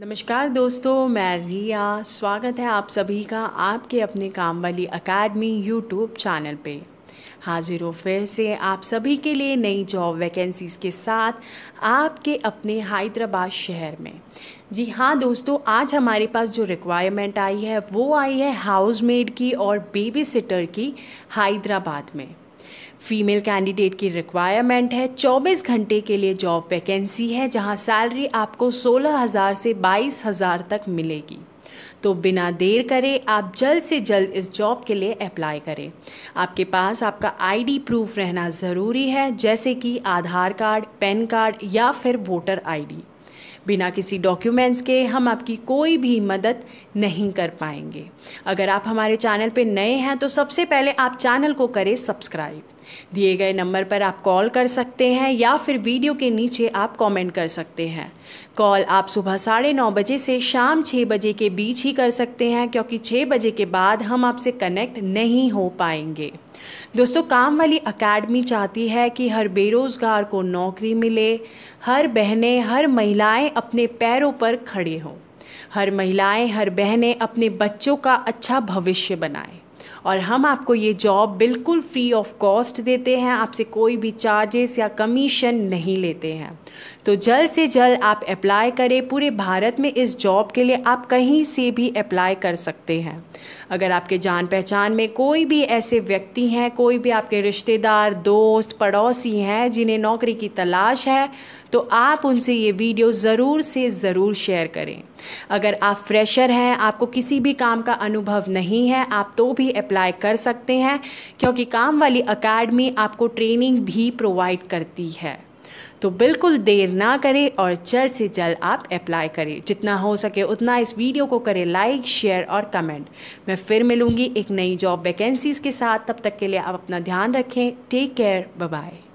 नमस्कार दोस्तों मैं रिया स्वागत है आप सभी का आपके अपने काम वाली अकेडमी यूट्यूब चैनल पे हाजिर हो फिर से आप सभी के लिए नई जॉब वैकेंसीज़ के साथ आपके अपने हैदराबाद शहर में जी हाँ दोस्तों आज हमारे पास जो रिक्वायरमेंट आई है वो आई है हाउस मेड की और बेबी सिटर की हैदराबाद में फीमेल कैंडिडेट की रिक्वायरमेंट है 24 घंटे के लिए जॉब वैकेंसी है जहां सैलरी आपको 16000 से 22000 तक मिलेगी तो बिना देर करे आप जल्द से जल्द इस जॉब के लिए अप्लाई करें आपके पास आपका आईडी प्रूफ रहना ज़रूरी है जैसे कि आधार कार्ड पैन कार्ड या फिर वोटर आईडी बिना किसी डॉक्यूमेंट्स के हम आपकी कोई भी मदद नहीं कर पाएंगे अगर आप हमारे चैनल पर नए हैं तो सबसे पहले आप चैनल को करें सब्सक्राइब दिए गए नंबर पर आप कॉल कर सकते हैं या फिर वीडियो के नीचे आप कमेंट कर सकते हैं कॉल आप सुबह साढ़े नौ बजे से शाम छः बजे के बीच ही कर सकते हैं क्योंकि छः बजे के बाद हम आपसे कनेक्ट नहीं हो पाएंगे दोस्तों काम वाली अकेडमी चाहती है कि हर बेरोज़गार को नौकरी मिले हर बहनें हर महिलाएं अपने पैरों पर खड़े हों हर महिलाएं हर बहनें अपने बच्चों का अच्छा भविष्य बनाएं और हम आपको ये जॉब बिल्कुल फ्री ऑफ कॉस्ट देते हैं आपसे कोई भी चार्जेस या कमीशन नहीं लेते हैं तो जल्द से जल्द आप अप्लाई करें पूरे भारत में इस जॉब के लिए आप कहीं से भी अप्लाई कर सकते हैं अगर आपके जान पहचान में कोई भी ऐसे व्यक्ति हैं कोई भी आपके रिश्तेदार दोस्त पड़ोसी हैं जिन्हें नौकरी की तलाश है तो आप उनसे ये वीडियो ज़रूर से ज़रूर शेयर करें अगर आप फ्रेशर हैं आपको किसी भी काम का अनुभव नहीं है आप तो भी अप्लाई कर सकते हैं क्योंकि काम वाली अकेडमी आपको ट्रेनिंग भी प्रोवाइड करती है तो बिल्कुल देर ना करें और जल्द से जल्द आप अप्लाई करें जितना हो सके उतना इस वीडियो को करें लाइक शेयर और कमेंट मैं फिर मिलूंगी एक नई जॉब वैकेंसीज़ के साथ तब तक के लिए आप अपना ध्यान रखें टेक केयर बाय